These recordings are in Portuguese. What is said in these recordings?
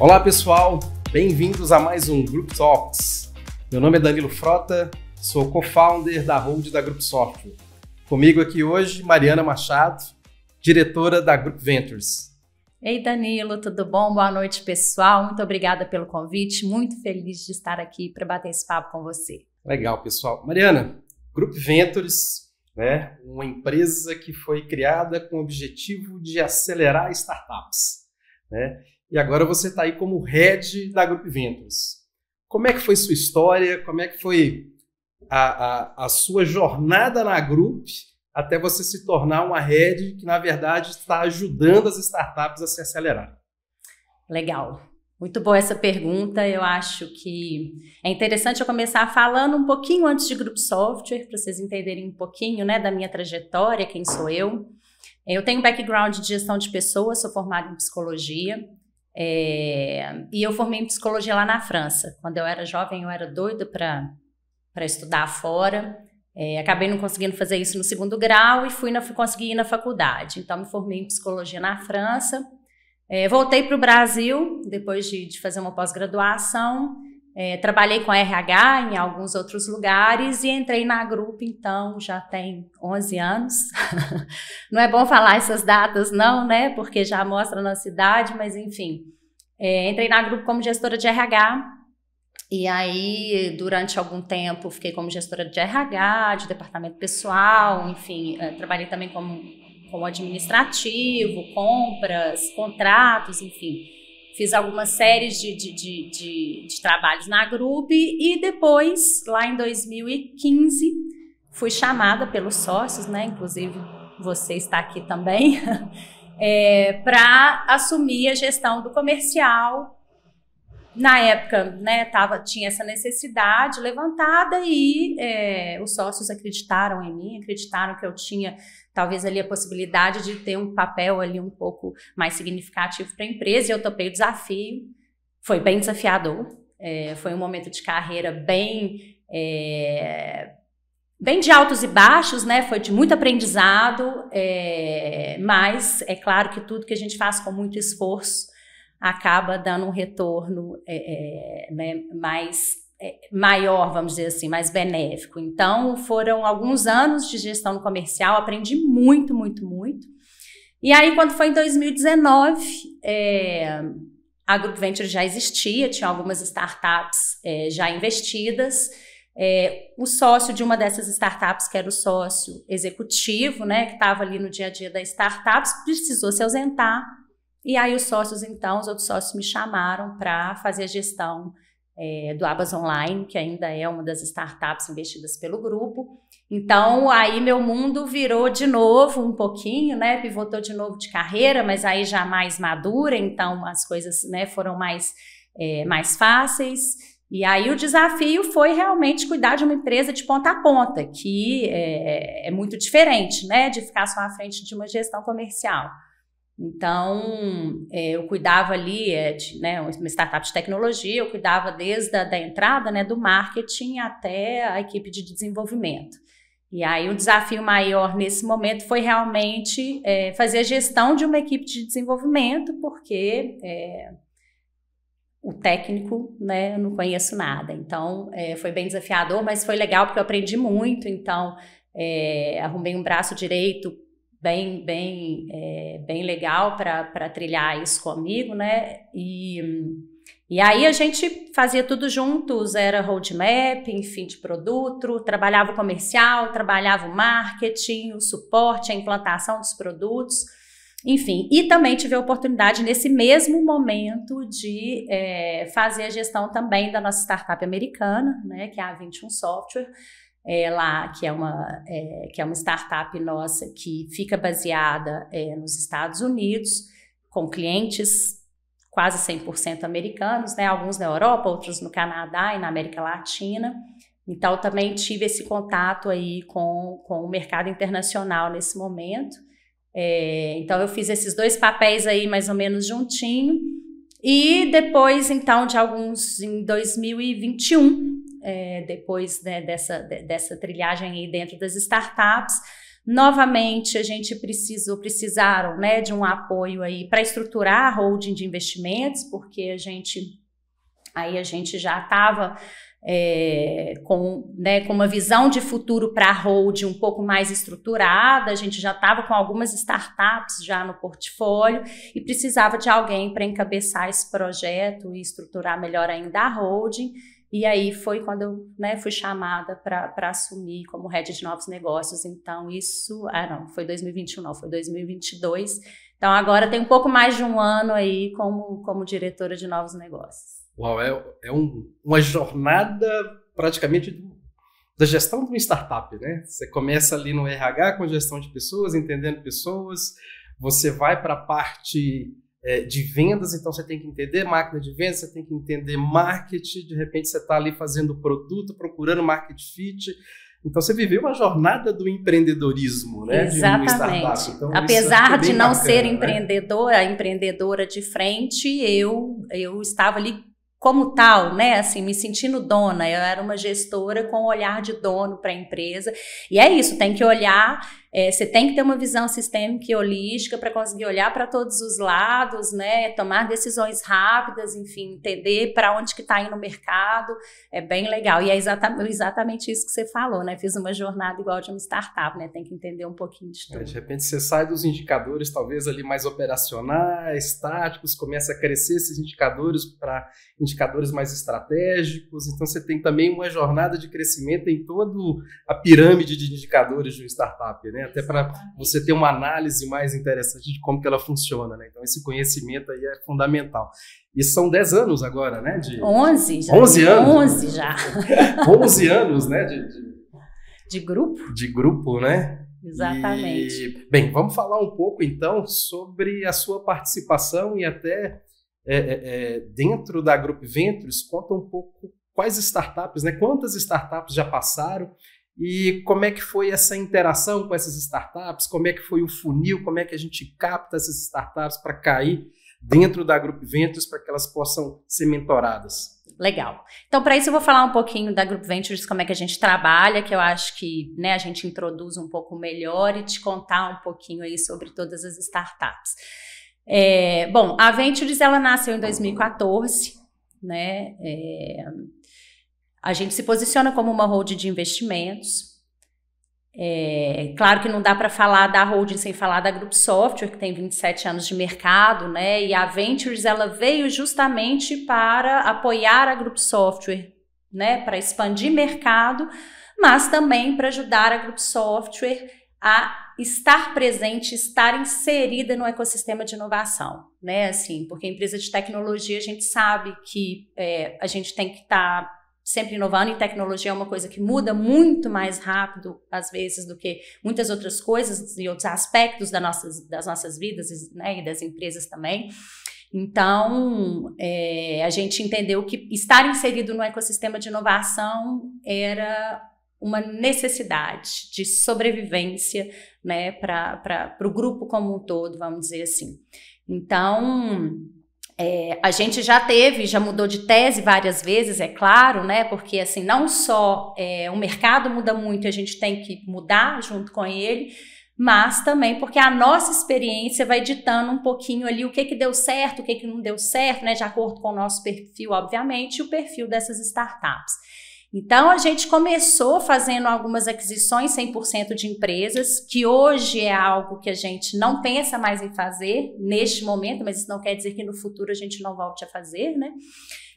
Olá pessoal, bem-vindos a mais um Group Talks. Meu nome é Danilo Frota, sou co-founder da Hold da Group Software. Comigo aqui hoje, Mariana Machado, diretora da Group Ventures. Ei Danilo, tudo bom? Boa noite pessoal, muito obrigada pelo convite, muito feliz de estar aqui para bater esse papo com você. Legal pessoal. Mariana, Group Ventures né? uma empresa que foi criada com o objetivo de acelerar startups. Né? e agora você está aí como head da Group Ventures. Como é que foi sua história? Como é que foi a, a, a sua jornada na Group até você se tornar uma head que, na verdade, está ajudando as startups a se acelerar? Legal. Muito boa essa pergunta. Eu acho que é interessante eu começar falando um pouquinho antes de Group Software, para vocês entenderem um pouquinho né, da minha trajetória, quem sou eu. Eu tenho um background de gestão de pessoas, sou formada em psicologia. É, e eu formei em psicologia lá na França. Quando eu era jovem, eu era doida para estudar fora. É, acabei não conseguindo fazer isso no segundo grau e fui na, consegui ir na faculdade. Então, me formei em psicologia na França. É, voltei para o Brasil depois de, de fazer uma pós-graduação é, trabalhei com RH em alguns outros lugares e entrei na Grupo, então, já tem 11 anos. não é bom falar essas datas, não, né? Porque já mostra na cidade, mas enfim. É, entrei na Grupo como gestora de RH. E aí, durante algum tempo, fiquei como gestora de RH, de departamento pessoal, enfim, é, trabalhei também como, como administrativo, compras, contratos, enfim. Fiz algumas séries de, de, de, de, de trabalhos na Grupo e depois, lá em 2015, fui chamada pelos sócios, né? Inclusive você está aqui também, é, para assumir a gestão do comercial na época, né, tava, tinha essa necessidade levantada e é, os sócios acreditaram em mim, acreditaram que eu tinha talvez ali a possibilidade de ter um papel ali um pouco mais significativo para a empresa e eu topei o desafio. Foi bem desafiador, é, foi um momento de carreira bem é, bem de altos e baixos, né? Foi de muito aprendizado, é, mas é claro que tudo que a gente faz com muito esforço acaba dando um retorno é, é, né, mais é, maior, vamos dizer assim, mais benéfico. Então, foram alguns anos de gestão comercial, aprendi muito, muito, muito. E aí, quando foi em 2019, é, a Group Venture já existia, tinha algumas startups é, já investidas. É, o sócio de uma dessas startups, que era o sócio executivo, né, que estava ali no dia a dia da startup, precisou se ausentar e aí os sócios, então, os outros sócios me chamaram para fazer a gestão é, do Abas Online, que ainda é uma das startups investidas pelo grupo. Então, aí meu mundo virou de novo um pouquinho, né? Pivotou de novo de carreira, mas aí já mais madura, então as coisas né, foram mais, é, mais fáceis. E aí o desafio foi realmente cuidar de uma empresa de ponta a ponta, que é, é muito diferente, né? De ficar só à frente de uma gestão comercial. Então, é, eu cuidava ali, é, de, né, uma startup de tecnologia, eu cuidava desde a da entrada né, do marketing até a equipe de desenvolvimento. E aí o desafio maior nesse momento foi realmente é, fazer a gestão de uma equipe de desenvolvimento, porque é, o técnico, né, eu não conheço nada. Então, é, foi bem desafiador, mas foi legal porque eu aprendi muito. Então, é, arrumei um braço direito bem, bem, é, bem legal para trilhar isso comigo, né? E, e aí a gente fazia tudo juntos, era roadmap, enfim, de produto, trabalhava o comercial, trabalhava o marketing, o suporte, a implantação dos produtos, enfim. E também tive a oportunidade, nesse mesmo momento, de é, fazer a gestão também da nossa startup americana, né, que é a 21 Software, é, lá, que é, uma, é, que é uma startup nossa que fica baseada é, nos Estados Unidos, com clientes quase 100% americanos, né? alguns na Europa, outros no Canadá e na América Latina. Então, também tive esse contato aí com, com o mercado internacional nesse momento. É, então, eu fiz esses dois papéis aí mais ou menos juntinho. E depois, então, de alguns, em 2021, é, depois né, dessa, dessa trilhagem aí dentro das startups. Novamente, a gente precisou, precisaram né, de um apoio aí para estruturar a holding de investimentos, porque a gente aí a gente já estava é, eh, com, né, com uma visão de futuro para a hold um pouco mais estruturada, a gente já estava com algumas startups já no portfólio e precisava de alguém para encabeçar esse projeto e estruturar melhor ainda a holding. E aí foi quando eu né, fui chamada para assumir como head de novos negócios. Então, isso. Ah, não, foi 2021, não, foi 2022. Então, agora tem um pouco mais de um ano aí como, como diretora de novos negócios. Uau, é, é um, uma jornada praticamente da gestão de uma startup, né? Você começa ali no RH com gestão de pessoas, entendendo pessoas, você vai para a parte é, de vendas, então você tem que entender máquina de vendas, você tem que entender marketing, de repente você está ali fazendo produto, procurando market fit. Então você viveu uma jornada do empreendedorismo, né? Exatamente. Então, de então, Apesar é de não bacana, ser né? empreendedora, né? empreendedora de frente, eu eu estava ali como tal, né? Assim, me sentindo dona. Eu era uma gestora com o olhar de dono para a empresa. E é isso, tem que olhar é, você tem que ter uma visão sistêmica e holística para conseguir olhar para todos os lados, né? Tomar decisões rápidas, enfim, entender para onde que está indo o mercado. É bem legal. E é exatamente, exatamente isso que você falou, né? Fiz uma jornada igual de uma startup, né? Tem que entender um pouquinho de é, tudo. É, de repente você sai dos indicadores, talvez ali mais operacionais, táticos, começa a crescer esses indicadores para indicadores mais estratégicos. Então você tem também uma jornada de crescimento em toda a pirâmide de indicadores de uma startup, né? até para você ter uma análise mais interessante de como que ela funciona, né? Então esse conhecimento aí é fundamental. E são 10 anos agora, né? De 11 já. 11 anos. 11 já. 11 anos, né? De, de, de grupo. De grupo, né? Exatamente. E, bem, vamos falar um pouco então sobre a sua participação e até é, é, é dentro da Grupo Ventures, conta um pouco quais startups, né? Quantas startups já passaram e como é que foi essa interação com essas startups? Como é que foi o funil? Como é que a gente capta essas startups para cair dentro da Group Ventures para que elas possam ser mentoradas? Legal. Então, para isso, eu vou falar um pouquinho da Group Ventures, como é que a gente trabalha, que eu acho que né, a gente introduz um pouco melhor e te contar um pouquinho aí sobre todas as startups. É, bom, a Ventures ela nasceu em 2014, né? É, a gente se posiciona como uma holding de investimentos. É, claro que não dá para falar da holding sem falar da Group Software, que tem 27 anos de mercado, né? E a Ventures ela veio justamente para apoiar a Group Software, né? Para expandir mercado, mas também para ajudar a Group Software a estar presente, estar inserida no ecossistema de inovação, né? Assim, porque empresa de tecnologia a gente sabe que é, a gente tem que estar tá sempre inovando e tecnologia é uma coisa que muda muito mais rápido, às vezes, do que muitas outras coisas e outros aspectos das nossas, das nossas vidas né, e das empresas também. Então, é, a gente entendeu que estar inserido no ecossistema de inovação era uma necessidade de sobrevivência né, para o grupo como um todo, vamos dizer assim. Então, é, a gente já teve, já mudou de tese várias vezes, é claro, né? Porque assim, não só é, o mercado muda muito e a gente tem que mudar junto com ele, mas também porque a nossa experiência vai ditando um pouquinho ali o que, que deu certo, o que, que não deu certo, né? De acordo com o nosso perfil, obviamente, e o perfil dessas startups. Então, a gente começou fazendo algumas aquisições 100% de empresas, que hoje é algo que a gente não pensa mais em fazer neste momento, mas isso não quer dizer que no futuro a gente não volte a fazer, né?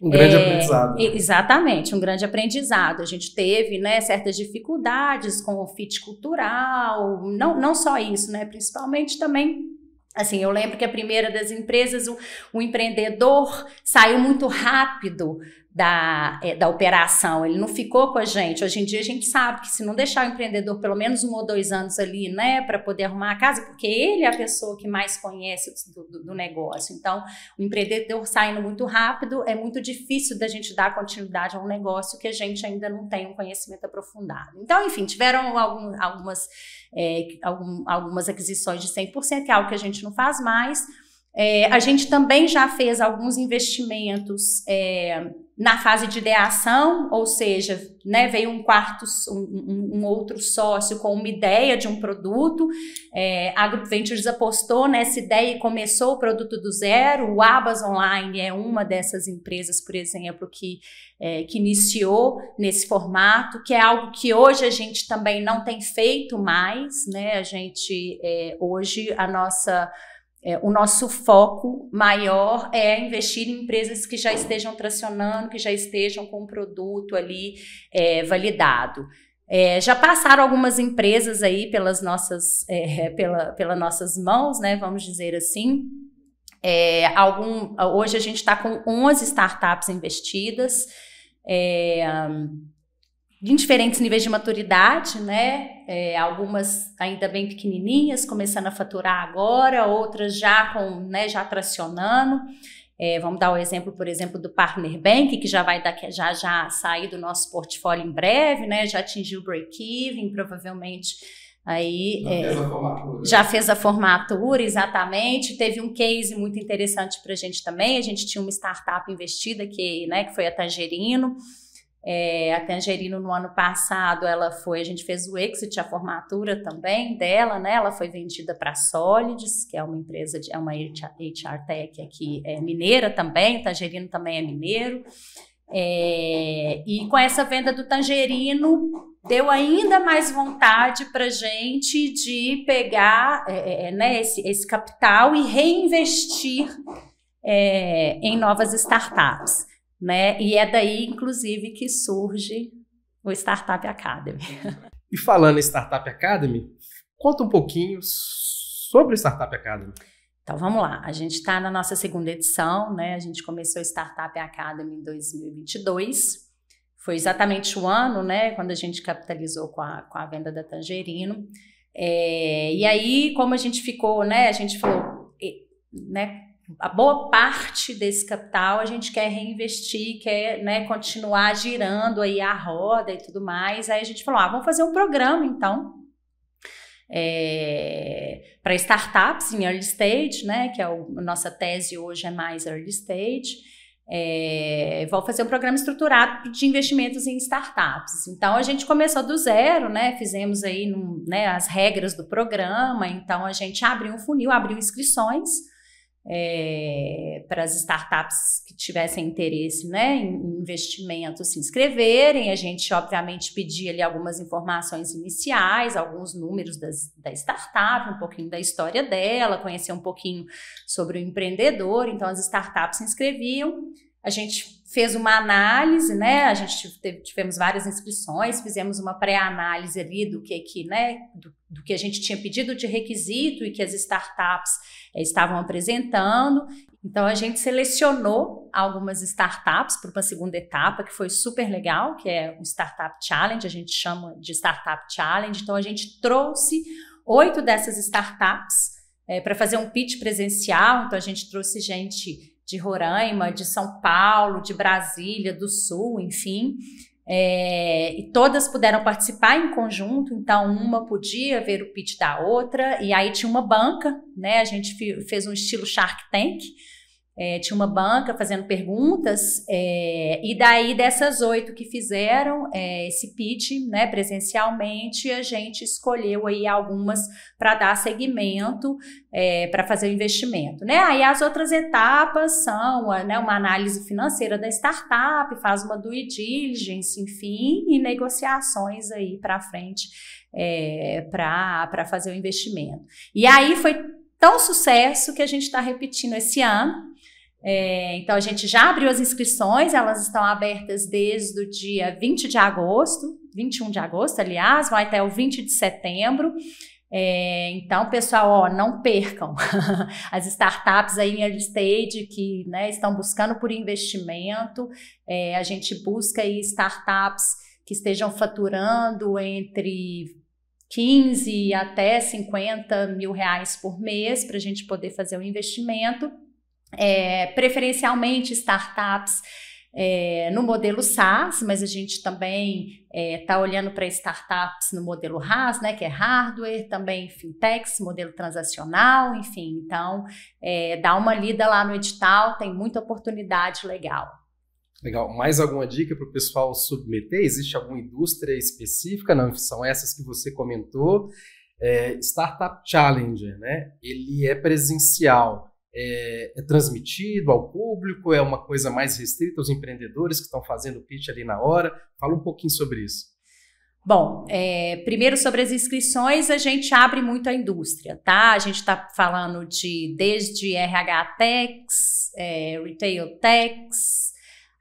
Um grande é, aprendizado. Né? Exatamente, um grande aprendizado. A gente teve né, certas dificuldades com o fit cultural, não, não só isso, né? Principalmente também Assim, eu lembro que a primeira das empresas, o, o empreendedor saiu muito rápido da, é, da operação, ele não ficou com a gente. Hoje em dia a gente sabe que se não deixar o empreendedor pelo menos um ou dois anos ali, né, para poder arrumar a casa, porque ele é a pessoa que mais conhece do, do, do, negócio. Então, o empreendedor saindo muito rápido, é muito difícil da gente dar continuidade a um negócio que a gente ainda não tem um conhecimento aprofundado. Então, enfim, tiveram algum, algumas, é, algum, algumas aquisições de 100%, que é algo que a gente não faz mais. É, a gente também já fez alguns investimentos. É, na fase de ideação, ou seja, né, veio um quarto, um, um, outro sócio com uma ideia de um produto, é, a Group Ventures apostou nessa ideia e começou o produto do zero. O Abas Online é uma dessas empresas, por exemplo, que, é, que iniciou nesse formato, que é algo que hoje a gente também não tem feito mais, né? A gente é, hoje a nossa é, o nosso foco maior é investir em empresas que já estejam tracionando, que já estejam com o produto ali é, validado. É, já passaram algumas empresas aí pelas nossas, é, pela, pelas nossas mãos, né, vamos dizer assim. É, algum, hoje a gente está com 11 startups investidas. É, um, em diferentes níveis de maturidade, né? É, algumas ainda bem pequenininhas, começando a faturar agora, outras já com, né, já tracionando. É, vamos dar o exemplo, por exemplo, do Partner Bank, que já vai daqui, já já sair do nosso portfólio em breve, né? Já atingiu o break-even, provavelmente aí já, é, fez já, fez a formatura, exatamente. Teve um case muito interessante para a gente também. A gente tinha uma startup investida que, né, que foi a Tangerino. É, a Tangerino, no ano passado, ela foi, a gente fez o exit, a formatura também dela, né? Ela foi vendida para a Solids, que é uma empresa, de, é uma HR Tech aqui, é mineira também, o Tangerino também é mineiro. É, e com essa venda do Tangerino, deu ainda mais vontade para gente de pegar é, é, é, né, esse, esse capital e reinvestir é, em novas startups né? E é daí, inclusive, que surge o Startup Academy. E falando em Startup Academy, conta um pouquinho sobre o Startup Academy. Então vamos lá, a gente está na nossa segunda edição, né? A gente começou o Startup Academy em 2022. Foi exatamente o ano, né, quando a gente capitalizou com a, com a venda da Tangerino. É, e aí, como a gente ficou, né, a gente falou, né, a boa parte desse capital a gente quer reinvestir, quer né, continuar girando aí a roda e tudo mais. Aí a gente falou, ah, vamos fazer um programa então é, para startups em early stage, né? Que é o, a nossa tese hoje é mais early stage. É, vou fazer um programa estruturado de investimentos em startups. Então a gente começou do zero, né? Fizemos aí num, né, as regras do programa. Então a gente abriu um funil, abriu inscrições é, para as startups que tivessem interesse né, em investimento se assim, inscreverem. A gente, obviamente, pedia ali algumas informações iniciais, alguns números das, da startup, um pouquinho da história dela, conhecer um pouquinho sobre o empreendedor. Então, as startups se inscreviam. A gente fez uma análise, né? A gente teve, tivemos várias inscrições, fizemos uma pré-análise ali do que, que né, do, do que a gente tinha pedido de requisito e que as startups estavam apresentando. Então a gente selecionou algumas startups para uma segunda etapa que foi super legal, que é o Startup Challenge, a gente chama de Startup Challenge. Então a gente trouxe oito dessas startups é, para fazer um pitch presencial. Então a gente trouxe gente de Roraima, de São Paulo, de Brasília, do Sul, enfim. É, e todas puderam participar em conjunto, então uma podia ver o pitch da outra, e aí tinha uma banca, né? A gente fez um estilo Shark Tank, é, tinha uma banca fazendo perguntas, é, e daí dessas oito que fizeram é, esse pitch né, presencialmente, a gente escolheu aí algumas para dar seguimento, é, para fazer o investimento. Né? Aí as outras etapas são né, uma análise financeira da startup, faz uma due diligence, enfim, e negociações aí para frente é, para fazer o investimento. E aí foi tão sucesso que a gente está repetindo esse ano. É, então, a gente já abriu as inscrições, elas estão abertas desde o dia 20 de agosto, 21 de agosto, aliás, vai até o 20 de setembro. É, então, pessoal, ó, não percam as startups aí em early stage que né, estão buscando por investimento. É, a gente busca aí startups que estejam faturando entre 15 até 50 mil reais por mês para a gente poder fazer o um investimento é, preferencialmente startups é, no modelo SaaS, mas a gente também está é, tá olhando para startups no modelo RAS, né, que é hardware, também fintechs, modelo transacional, enfim. Então, é, dá uma lida lá no edital, tem muita oportunidade legal. Legal. Mais alguma dica para o pessoal submeter? Existe alguma indústria específica? Não, são essas que você comentou. É, Startup Challenger, né? Ele é presencial é, é, transmitido ao público? É uma coisa mais restrita aos empreendedores que estão fazendo o pitch ali na hora? Fala um pouquinho sobre isso. Bom, é, primeiro sobre as inscrições, a gente abre muito a indústria, tá? A gente está falando de desde RH Techs, é, Retail Techs,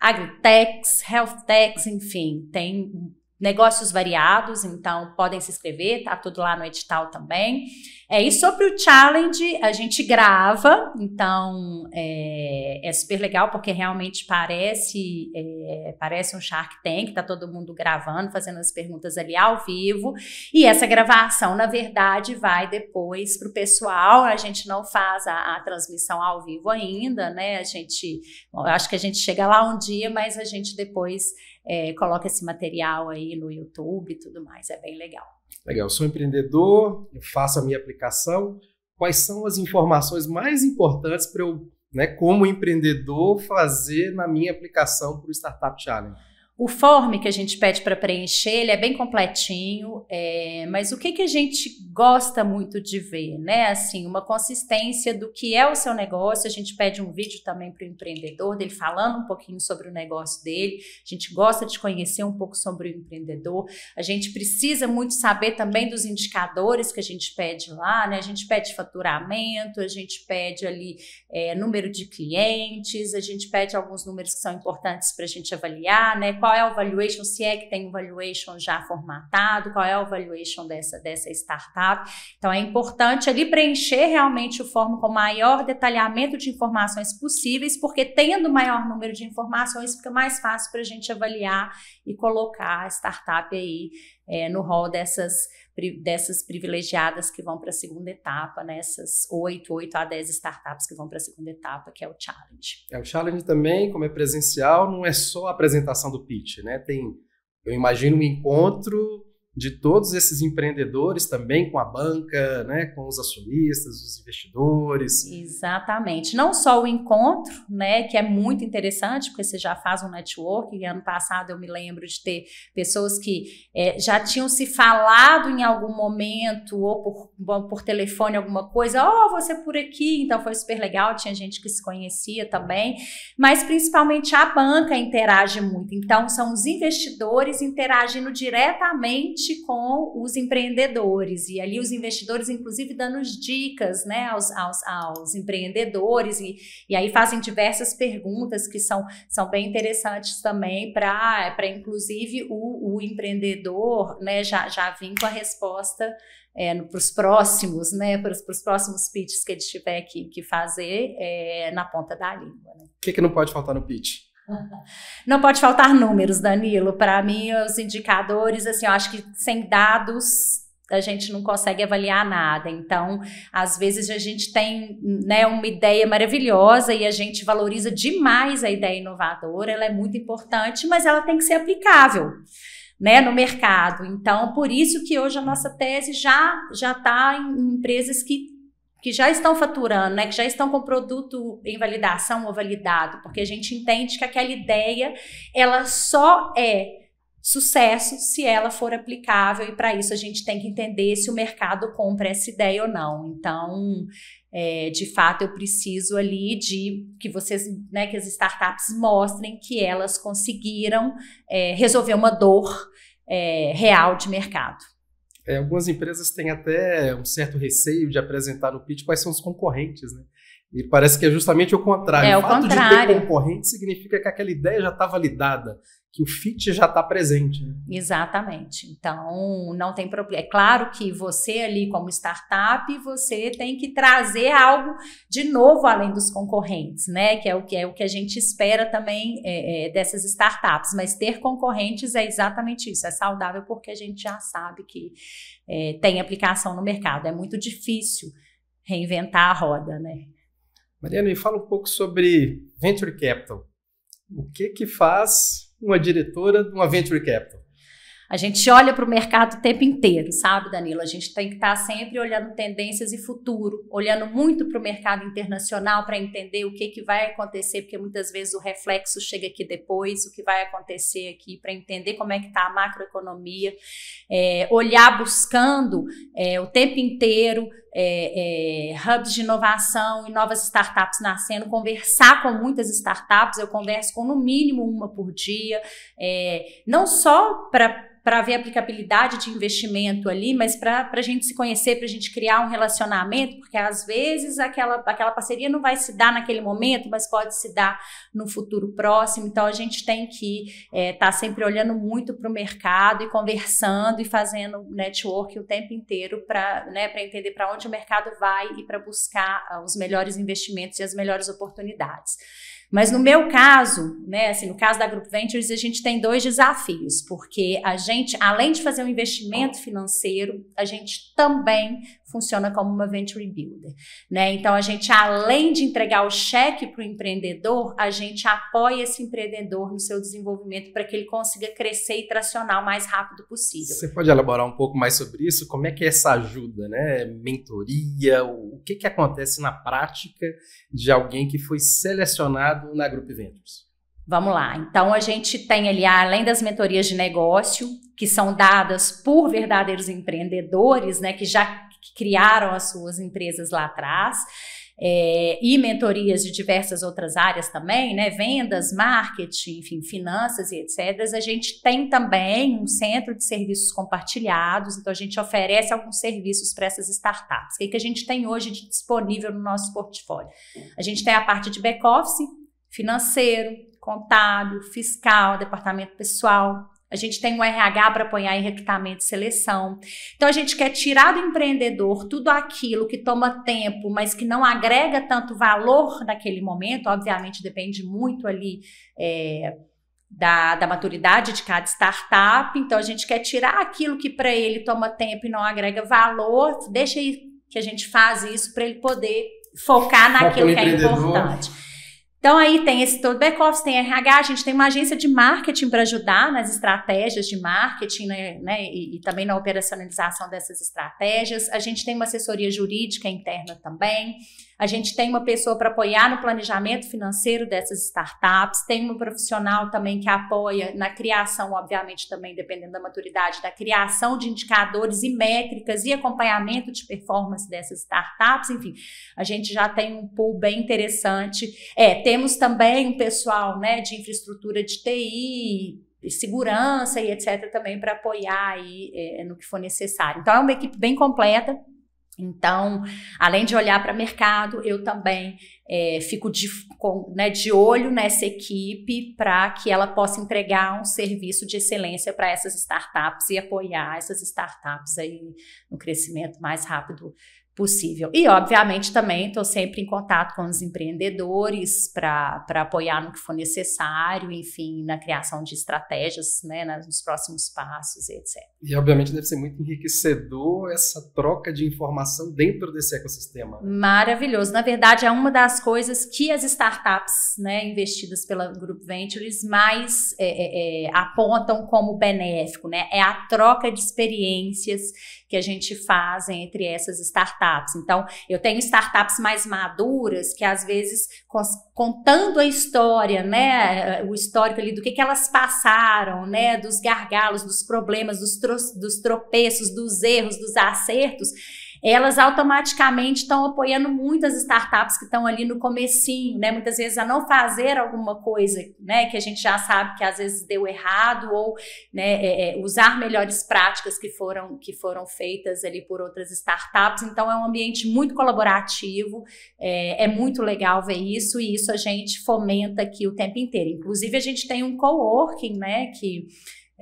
Agritechs, Health Techs, enfim, tem negócios variados, então podem se inscrever, tá tudo lá no edital também. É, e sobre o challenge, a gente grava, então é, é super legal porque realmente parece é, parece um Shark Tank, tá todo mundo gravando, fazendo as perguntas ali ao vivo. E essa gravação, na verdade, vai depois para o pessoal. A gente não faz a, a, transmissão ao vivo ainda, né? A gente, eu acho que a gente chega lá um dia, mas a gente depois é, coloca esse material aí no YouTube e tudo mais. É bem legal. Legal. Eu sou empreendedor, eu faço a minha aplicação. Quais são as informações mais importantes para eu, né, como empreendedor, fazer na minha aplicação para o Startup Challenge? O form que a gente pede para preencher, ele é bem completinho, é, mas o que, que a gente gosta muito de ver, né? Assim, uma consistência do que é o seu negócio. A gente pede um vídeo também para o empreendedor, dele falando um pouquinho sobre o negócio dele. A gente gosta de conhecer um pouco sobre o empreendedor. A gente precisa muito saber também dos indicadores que a gente pede lá, né? A gente pede faturamento, a gente pede ali é, número de clientes, a gente pede alguns números que são importantes para a gente avaliar, né? Qual qual é o valuation, se é que tem um valuation já formatado, qual é o valuation dessa, dessa startup. Então, é importante ali preencher realmente o fórum com o maior detalhamento de informações possíveis, porque tendo maior número de informações, fica mais fácil para a gente avaliar e colocar a startup aí é, no rol dessas, dessas privilegiadas que vão para a segunda etapa, nessas né? 8, a 10 startups que vão para a segunda etapa, que é o challenge. É, o challenge também, como é presencial, não é só a apresentação do pitch, né? Tem, eu imagino, um encontro de todos esses empreendedores também com a banca, né, com os acionistas, os investidores. Exatamente. Não só o encontro, né, que é muito interessante, porque você já faz um networking. Ano passado eu me lembro de ter pessoas que é, já tinham se falado em algum momento ou por, por telefone alguma coisa. Oh, você por aqui. Então foi super legal. Tinha gente que se conhecia também, mas principalmente a banca interage muito. Então são os investidores interagindo diretamente com os empreendedores e ali os investidores, inclusive, dando dicas né, aos, aos, aos empreendedores e, e aí fazem diversas perguntas que são, são bem interessantes também para, inclusive, o, o empreendedor né, já, já vir com a resposta é, para os próximos, né, para os próximos pitches que ele tiver que, que fazer é, na ponta da língua. Né? O que, que não pode faltar no pitch? Não pode faltar números, Danilo. Para mim, os indicadores, assim, eu acho que sem dados a gente não consegue avaliar nada. Então, às vezes a gente tem né, uma ideia maravilhosa e a gente valoriza demais a ideia inovadora, ela é muito importante, mas ela tem que ser aplicável. Né, no mercado. Então, por isso que hoje a nossa tese já já está em empresas que que já estão faturando, né, que já estão com produto em validação ou validado, porque a gente entende que aquela ideia ela só é sucesso se ela for aplicável e para isso a gente tem que entender se o mercado compra essa ideia ou não. Então, é, de fato, eu preciso ali de que vocês, né, que as startups mostrem que elas conseguiram é, resolver uma dor é, real de mercado. É, algumas empresas têm até um certo receio de apresentar no pitch quais são os concorrentes, né? E parece que é justamente o contrário. É, o, o fato contrário. de ter concorrente significa que aquela ideia já está validada, que o fit já está presente. Né? Exatamente. Então, não tem problema. É claro que você ali, como startup, você tem que trazer algo de novo além dos concorrentes, né? Que é o que, é o que a gente espera também é, é, dessas startups. Mas ter concorrentes é exatamente isso. É saudável porque a gente já sabe que é, tem aplicação no mercado. É muito difícil reinventar a roda, né? Mariana, me fala um pouco sobre Venture Capital. O que que faz uma diretora de uma venture capital? A gente olha para o mercado o tempo inteiro, sabe, Danilo? A gente tem que estar tá sempre olhando tendências e futuro, olhando muito para o mercado internacional para entender o que, que vai acontecer, porque muitas vezes o reflexo chega aqui depois, o que vai acontecer aqui, para entender como é que está a macroeconomia, é, olhar buscando é, o tempo inteiro é, é, hubs de inovação e novas startups nascendo, conversar com muitas startups, eu converso com no mínimo uma por dia, é, não só para para ver a aplicabilidade de investimento ali, mas para a gente se conhecer, para a gente criar um relacionamento, porque às vezes aquela, aquela parceria não vai se dar naquele momento, mas pode se dar no futuro próximo. Então a gente tem que estar é, tá sempre olhando muito para o mercado e conversando e fazendo network o tempo inteiro para né, entender para onde onde o mercado vai e para buscar ah, os melhores investimentos e as melhores oportunidades. Mas no meu caso, né, assim, no caso da Group Ventures, a gente tem dois desafios, porque a gente, além de fazer um investimento financeiro, a gente também funciona como uma venture builder, né? Então a gente além de entregar o cheque para o empreendedor, a gente apoia esse empreendedor no seu desenvolvimento para que ele consiga crescer e tracionar o mais rápido possível. Você pode elaborar um pouco mais sobre isso? Como é que é essa ajuda, né? Mentoria, o que que acontece na prática de alguém que foi selecionado na Group Ventures? Vamos lá. Então a gente tem ali além das mentorias de negócio que são dadas por verdadeiros empreendedores, né, que já que criaram as suas empresas lá atrás. É, e mentorias de diversas outras áreas também, né? Vendas, marketing, enfim, finanças e etc. A gente tem também um centro de serviços compartilhados, então a gente oferece alguns serviços para essas startups. O que, é que a gente tem hoje disponível no nosso portfólio? A gente tem a parte de back-office, financeiro, contábil, fiscal, departamento pessoal, a gente tem um RH para apoiar em recrutamento e seleção. Então, a gente quer tirar do empreendedor tudo aquilo que toma tempo, mas que não agrega tanto valor naquele momento. Obviamente, depende muito ali é, da, da maturidade de cada startup. Então, a gente quer tirar aquilo que para ele toma tempo e não agrega valor. Deixa aí que a gente faz isso para ele poder focar naquilo que é importante. Então aí tem esse todo back office, tem RH, a gente tem uma agência de marketing para ajudar nas estratégias de marketing, né, né e, e, também na operacionalização dessas estratégias. A gente tem uma assessoria jurídica interna também. A gente tem uma pessoa para apoiar no planejamento financeiro dessas startups, tem um profissional também que apoia na criação, obviamente também dependendo da maturidade, da criação de indicadores e métricas e acompanhamento de performance dessas startups, enfim, a gente já tem um pool bem interessante. É, temos também um pessoal, né, de infraestrutura de TI, segurança e etc também para apoiar aí é, no que for necessário. Então é uma equipe bem completa então, além de olhar para o mercado, eu também é, fico de, com, né, de olho nessa equipe para que ela possa entregar um serviço de excelência para essas startups e apoiar essas startups aí no crescimento mais rápido possível. E, obviamente, também estou sempre em contato com os empreendedores para apoiar no que for necessário, enfim, na criação de estratégias, né, nos próximos passos, etc. E, obviamente, deve ser muito enriquecedor essa troca de informação dentro desse ecossistema. Né? Maravilhoso. Na verdade, é uma das coisas que as startups né, investidas pela Group Ventures mais é, é, é apontam como benéfico, né? É a troca de experiências que a gente faz entre essas startups startups. Então, eu tenho startups mais maduras que às vezes contando a história, né, eh, o histórico ali do que, que elas passaram, né, dos gargalos, dos problemas, dos, tro dos tropeços, dos erros, dos acertos, elas automaticamente estão apoiando muitas startups que estão ali no comecinho, né? Muitas vezes a não fazer alguma coisa, né? Que a gente já sabe que às vezes deu errado ou né, é, é, usar melhores práticas que foram que foram feitas ali por outras startups. Então é um ambiente muito colaborativo, é, é muito legal ver isso e isso a gente fomenta aqui o tempo inteiro. Inclusive a gente tem um coworking, né? Que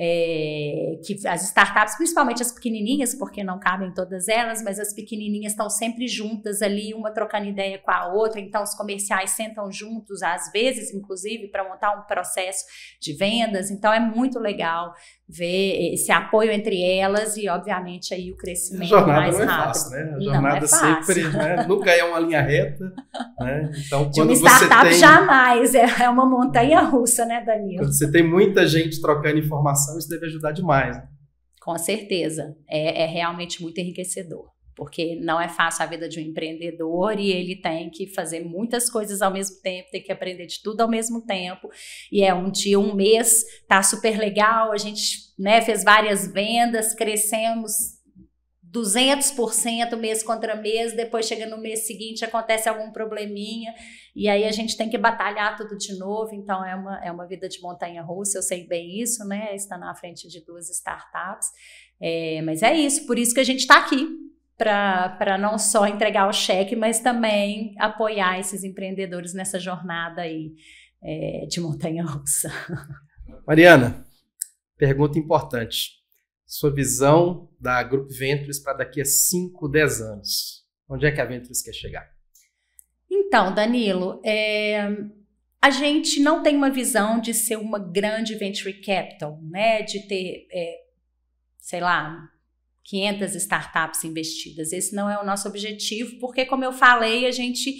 é, que as startups, principalmente as pequenininhas, porque não cabem todas elas, mas as pequenininhas estão sempre juntas ali, uma trocando ideia com a outra, então os comerciais sentam juntos, às vezes, inclusive, para montar um processo de vendas. Então é muito legal ver esse apoio entre elas e, obviamente, aí o crescimento a jornada mais não é rápido. Fácil, né? A jornada não, é sempre, né? nunca é uma linha reta, né? Então, quando de uma startup tem... jamais, é, é uma montanha russa, né, Danilo? Quando você tem muita gente trocando informação isso deve ajudar demais. Né? Com certeza. É, é realmente muito enriquecedor. Porque não é fácil a vida de um empreendedor e ele tem que fazer muitas coisas ao mesmo tempo, tem que aprender de tudo ao mesmo tempo. E é um dia, um mês, tá super legal, a gente né, fez várias vendas, crescemos 200% mês contra mês, depois chega no mês seguinte, acontece algum probleminha, e aí a gente tem que batalhar tudo de novo, então é uma, é uma vida de montanha russa, eu sei bem isso, né? Estando na frente de duas startups. É, mas é isso, por isso que a gente está aqui, para não só entregar o cheque, mas também apoiar esses empreendedores nessa jornada aí é, de montanha russa. Mariana, pergunta importante. Sua visão da Grupo Ventures para daqui a 5, 10 anos. Onde é que a Ventures quer chegar? Então, Danilo, é, a gente não tem uma visão de ser uma grande venture capital, né? De ter, é, sei lá, 500 startups investidas. Esse não é o nosso objetivo, porque, como eu falei, a gente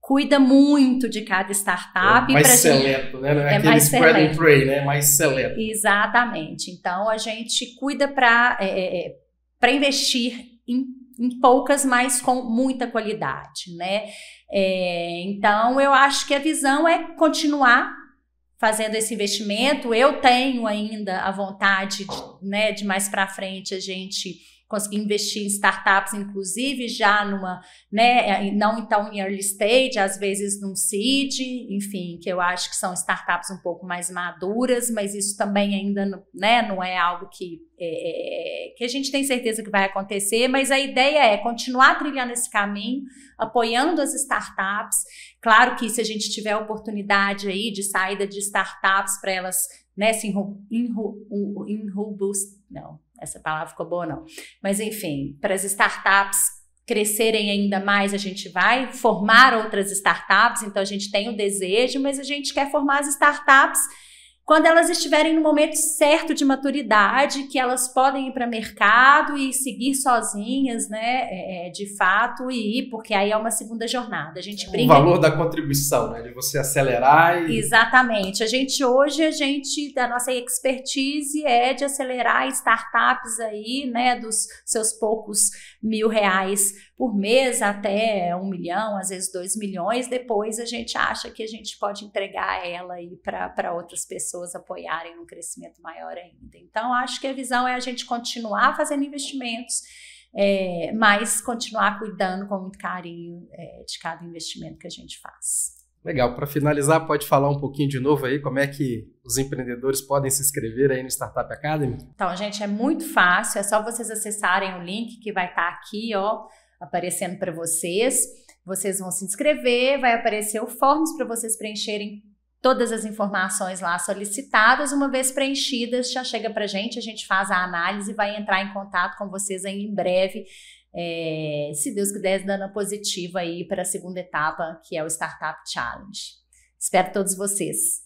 cuida muito de cada startup. É mais seleto, gente, né? É é né? é, aquele spread seleto. and pray, né? Mais seleto. Exatamente. Então, a gente cuida para é, é para investir em, em poucas, mas com muita qualidade, né? É, então, eu acho que a visão é continuar fazendo esse investimento. Eu tenho ainda a vontade de, né, de mais para frente a gente conseguir investir em startups, inclusive já numa, né, é, não então em early stage, às vezes num seed, enfim, que eu acho que são startups um pouco mais maduras, mas isso também ainda, né, não é algo que é, é, que a gente tem certeza que vai acontecer, mas a ideia é continuar trilhando esse caminho, apoiando as startups. Claro que se a gente tiver oportunidade aí de saída de startups para elas né, se enrubust, não, essa palavra ficou boa não. Mas enfim, para as startups crescerem ainda mais, a gente vai formar outras startups, então a gente tem o desejo, mas a gente quer formar as startups quando elas estiverem no momento certo de maturidade, que elas podem ir para o mercado e seguir sozinhas, né? É, é, de fato, e ir, porque aí é uma segunda jornada. A gente brinca. O valor da contribuição, né? De você acelerar e. Exatamente. A gente hoje, a gente, da nossa expertise é de acelerar startups aí, né? Dos seus poucos mil reais por mês até um milhão, às vezes dois milhões. Depois a gente acha que a gente pode entregar ela aí para outras pessoas apoiarem um crescimento maior ainda. Então, acho que a visão é a gente continuar fazendo investimentos. É, mas continuar cuidando com muito carinho é, de cada investimento que a gente faz. Legal. Para finalizar, pode falar um pouquinho de novo aí como é que os empreendedores podem se inscrever aí no Startup Academy? Então, gente, é muito fácil. É só vocês acessarem o link que vai estar tá aqui, ó aparecendo para vocês. Vocês vão se inscrever, vai aparecer o forms para vocês preencherem todas as informações lá solicitadas. Uma vez preenchidas, já chega para a gente, a gente faz a análise e vai entrar em contato com vocês aí em breve. É, se Deus quiser, dando positiva aí para a segunda etapa, que é o Startup Challenge. Espero todos vocês.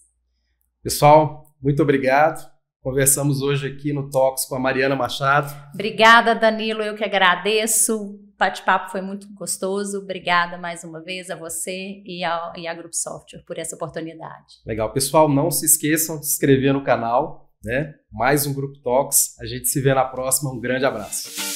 Pessoal, muito obrigado. Conversamos hoje aqui no Talks com a Mariana Machado. Obrigada, Danilo. Eu que agradeço bate-papo foi muito gostoso. Obrigada mais uma vez a você e, a e à Grupo Software por essa oportunidade. Legal. Pessoal, não se esqueçam de se inscrever no canal. Né? Mais um Grupo Talks. A gente se vê na próxima. Um grande abraço.